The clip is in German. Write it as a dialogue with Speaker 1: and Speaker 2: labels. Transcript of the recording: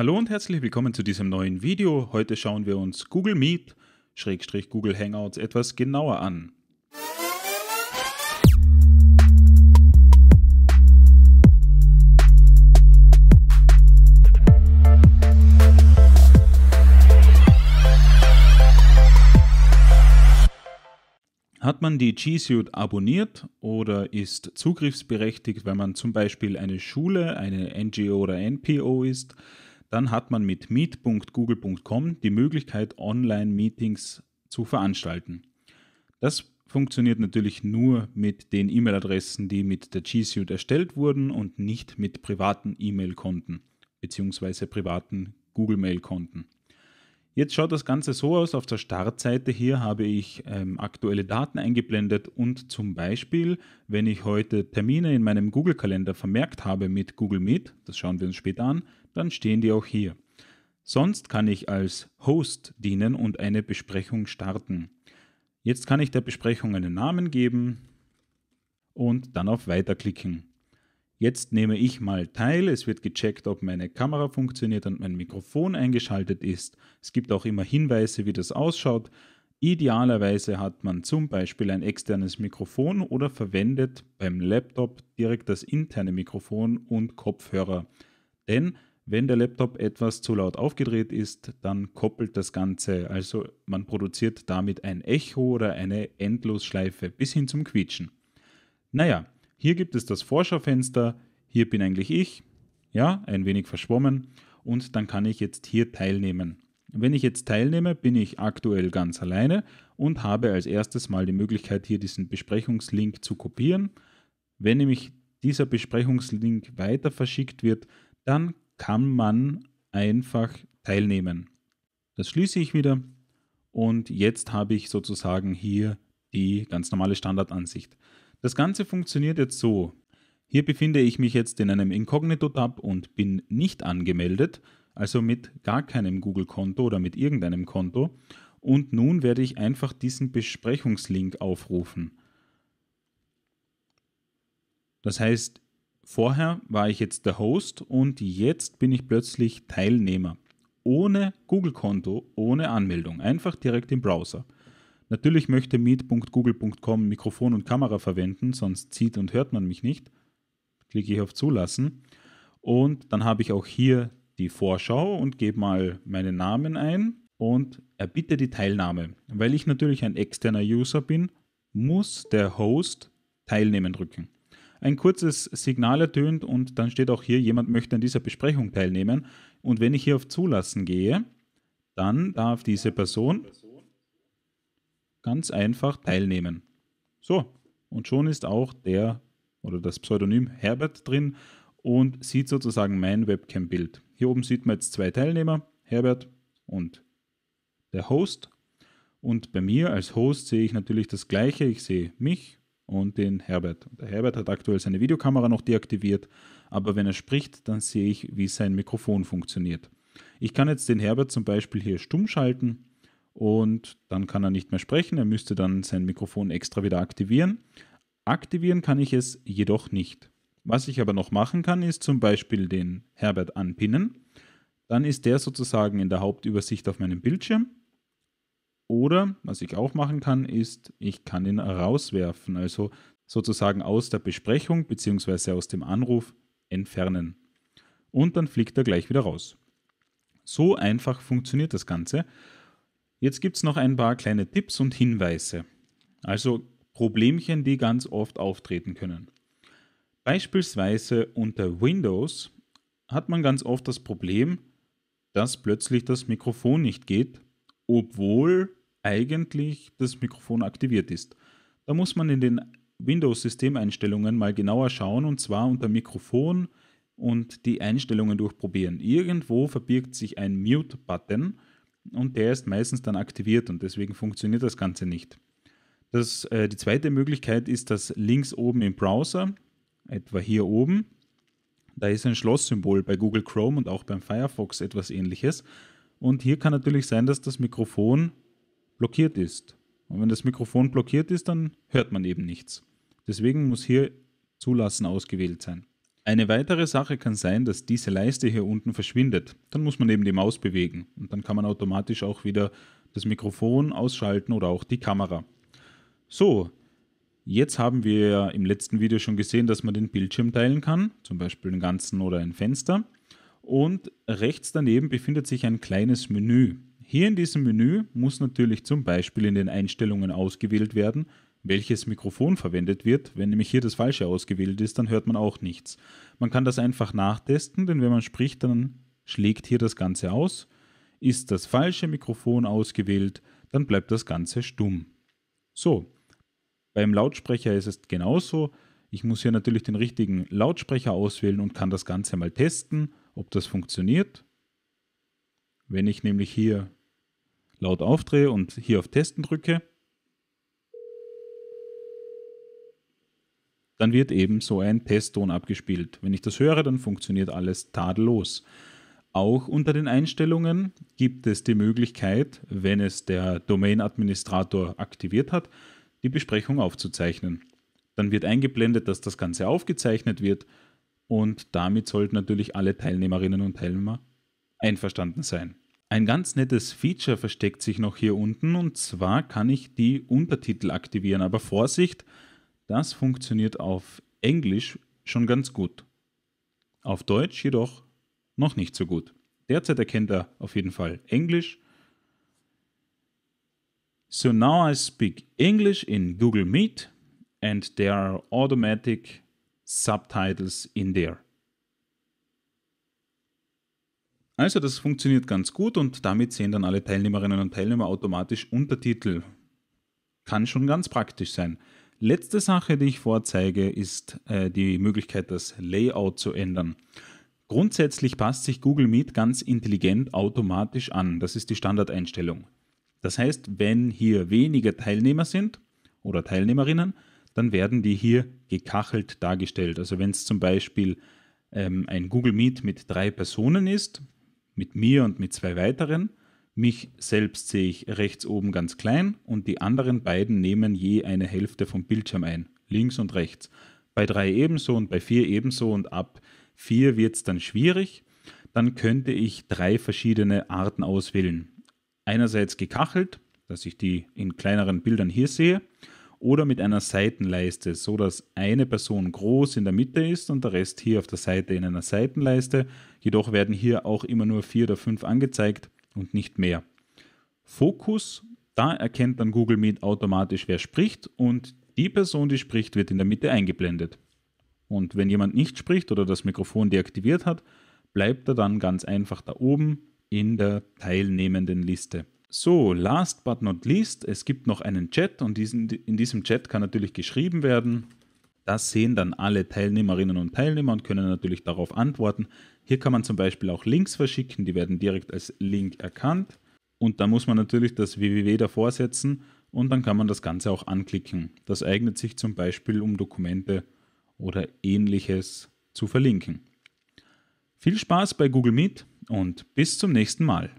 Speaker 1: Hallo und herzlich willkommen zu diesem neuen Video. Heute schauen wir uns Google Meet, Schrägstrich Google Hangouts etwas genauer an. Hat man die G Suite abonniert oder ist zugriffsberechtigt, wenn man zum Beispiel eine Schule, eine NGO oder NPO ist, dann hat man mit meet.google.com die Möglichkeit, Online-Meetings zu veranstalten. Das funktioniert natürlich nur mit den E-Mail-Adressen, die mit der G Suite erstellt wurden und nicht mit privaten E-Mail-Konten bzw. privaten Google-Mail-Konten. Jetzt schaut das Ganze so aus. Auf der Startseite hier habe ich ähm, aktuelle Daten eingeblendet und zum Beispiel, wenn ich heute Termine in meinem Google-Kalender vermerkt habe mit Google Meet, das schauen wir uns später an, dann stehen die auch hier. Sonst kann ich als Host dienen und eine Besprechung starten. Jetzt kann ich der Besprechung einen Namen geben und dann auf Weiter klicken. Jetzt nehme ich mal teil. Es wird gecheckt, ob meine Kamera funktioniert und mein Mikrofon eingeschaltet ist. Es gibt auch immer Hinweise, wie das ausschaut. Idealerweise hat man zum Beispiel ein externes Mikrofon oder verwendet beim Laptop direkt das interne Mikrofon und Kopfhörer. Denn wenn der Laptop etwas zu laut aufgedreht ist, dann koppelt das Ganze, also man produziert damit ein Echo oder eine Endlosschleife bis hin zum Quietschen. Naja, hier gibt es das Vorschaufenster, hier bin eigentlich ich, ja, ein wenig verschwommen und dann kann ich jetzt hier teilnehmen. Wenn ich jetzt teilnehme, bin ich aktuell ganz alleine und habe als erstes mal die Möglichkeit, hier diesen Besprechungslink zu kopieren. Wenn nämlich dieser Besprechungslink weiter verschickt wird, dann kann man einfach teilnehmen. Das schließe ich wieder und jetzt habe ich sozusagen hier die ganz normale Standardansicht. Das Ganze funktioniert jetzt so. Hier befinde ich mich jetzt in einem Inkognito-Tab und bin nicht angemeldet, also mit gar keinem Google-Konto oder mit irgendeinem Konto. Und nun werde ich einfach diesen Besprechungslink aufrufen. Das heißt, Vorher war ich jetzt der Host und jetzt bin ich plötzlich Teilnehmer. Ohne Google-Konto, ohne Anmeldung, einfach direkt im Browser. Natürlich möchte meet.google.com Mikrofon und Kamera verwenden, sonst sieht und hört man mich nicht. Klicke ich auf Zulassen. Und dann habe ich auch hier die Vorschau und gebe mal meinen Namen ein und erbitte die Teilnahme. Weil ich natürlich ein externer User bin, muss der Host Teilnehmen drücken ein kurzes Signal ertönt und dann steht auch hier, jemand möchte an dieser Besprechung teilnehmen. Und wenn ich hier auf Zulassen gehe, dann darf diese Person ganz einfach teilnehmen. So, und schon ist auch der oder das Pseudonym Herbert drin und sieht sozusagen mein Webcam-Bild. Hier oben sieht man jetzt zwei Teilnehmer, Herbert und der Host. Und bei mir als Host sehe ich natürlich das gleiche. Ich sehe mich, und den Herbert. der Herbert hat aktuell seine Videokamera noch deaktiviert, aber wenn er spricht, dann sehe ich, wie sein Mikrofon funktioniert. Ich kann jetzt den Herbert zum Beispiel hier stumm schalten und dann kann er nicht mehr sprechen. Er müsste dann sein Mikrofon extra wieder aktivieren. Aktivieren kann ich es jedoch nicht. Was ich aber noch machen kann, ist zum Beispiel den Herbert anpinnen. Dann ist der sozusagen in der Hauptübersicht auf meinem Bildschirm oder was ich auch machen kann, ist, ich kann ihn rauswerfen, also sozusagen aus der Besprechung bzw. aus dem Anruf entfernen. Und dann fliegt er gleich wieder raus. So einfach funktioniert das Ganze. Jetzt gibt es noch ein paar kleine Tipps und Hinweise. Also Problemchen, die ganz oft auftreten können. Beispielsweise unter Windows hat man ganz oft das Problem, dass plötzlich das Mikrofon nicht geht, obwohl eigentlich das Mikrofon aktiviert ist. Da muss man in den Windows-Systemeinstellungen mal genauer schauen und zwar unter Mikrofon und die Einstellungen durchprobieren. Irgendwo verbirgt sich ein Mute-Button und der ist meistens dann aktiviert und deswegen funktioniert das Ganze nicht. Das, äh, die zweite Möglichkeit ist, dass links oben im Browser, etwa hier oben, da ist ein Schlosssymbol bei Google Chrome und auch beim Firefox etwas ähnliches. Und hier kann natürlich sein, dass das Mikrofon blockiert ist. Und wenn das Mikrofon blockiert ist, dann hört man eben nichts. Deswegen muss hier Zulassen ausgewählt sein. Eine weitere Sache kann sein, dass diese Leiste hier unten verschwindet. Dann muss man eben die Maus bewegen und dann kann man automatisch auch wieder das Mikrofon ausschalten oder auch die Kamera. So, jetzt haben wir im letzten Video schon gesehen, dass man den Bildschirm teilen kann, zum Beispiel den ganzen oder ein Fenster. Und rechts daneben befindet sich ein kleines Menü. Hier in diesem Menü muss natürlich zum Beispiel in den Einstellungen ausgewählt werden, welches Mikrofon verwendet wird. Wenn nämlich hier das falsche ausgewählt ist, dann hört man auch nichts. Man kann das einfach nachtesten, denn wenn man spricht, dann schlägt hier das Ganze aus. Ist das falsche Mikrofon ausgewählt, dann bleibt das Ganze stumm. So, beim Lautsprecher ist es genauso. Ich muss hier natürlich den richtigen Lautsprecher auswählen und kann das Ganze mal testen, ob das funktioniert. Wenn ich nämlich hier laut aufdrehe und hier auf Testen drücke, dann wird eben so ein Testton abgespielt. Wenn ich das höre, dann funktioniert alles tadellos. Auch unter den Einstellungen gibt es die Möglichkeit, wenn es der Domain-Administrator aktiviert hat, die Besprechung aufzuzeichnen. Dann wird eingeblendet, dass das Ganze aufgezeichnet wird und damit sollten natürlich alle Teilnehmerinnen und Teilnehmer einverstanden sein. Ein ganz nettes Feature versteckt sich noch hier unten und zwar kann ich die Untertitel aktivieren, aber Vorsicht, das funktioniert auf Englisch schon ganz gut. Auf Deutsch jedoch noch nicht so gut. Derzeit erkennt er auf jeden Fall Englisch. So now I speak English in Google Meet and there are automatic subtitles in there. Also das funktioniert ganz gut und damit sehen dann alle Teilnehmerinnen und Teilnehmer automatisch Untertitel. Kann schon ganz praktisch sein. Letzte Sache, die ich vorzeige, ist äh, die Möglichkeit, das Layout zu ändern. Grundsätzlich passt sich Google Meet ganz intelligent automatisch an. Das ist die Standardeinstellung. Das heißt, wenn hier weniger Teilnehmer sind oder Teilnehmerinnen, dann werden die hier gekachelt dargestellt. Also wenn es zum Beispiel ähm, ein Google Meet mit drei Personen ist, mit mir und mit zwei weiteren. Mich selbst sehe ich rechts oben ganz klein und die anderen beiden nehmen je eine Hälfte vom Bildschirm ein, links und rechts. Bei drei ebenso und bei vier ebenso und ab vier wird es dann schwierig. Dann könnte ich drei verschiedene Arten auswählen. Einerseits gekachelt, dass ich die in kleineren Bildern hier sehe oder mit einer Seitenleiste, so dass eine Person groß in der Mitte ist und der Rest hier auf der Seite in einer Seitenleiste. Jedoch werden hier auch immer nur vier oder fünf angezeigt und nicht mehr. Fokus, da erkennt dann Google Meet automatisch, wer spricht und die Person, die spricht, wird in der Mitte eingeblendet. Und wenn jemand nicht spricht oder das Mikrofon deaktiviert hat, bleibt er dann ganz einfach da oben in der teilnehmenden Liste. So, last but not least, es gibt noch einen Chat und diesen, in diesem Chat kann natürlich geschrieben werden. Das sehen dann alle Teilnehmerinnen und Teilnehmer und können natürlich darauf antworten. Hier kann man zum Beispiel auch Links verschicken, die werden direkt als Link erkannt. Und da muss man natürlich das www davor setzen und dann kann man das Ganze auch anklicken. Das eignet sich zum Beispiel, um Dokumente oder ähnliches zu verlinken. Viel Spaß bei Google Meet und bis zum nächsten Mal.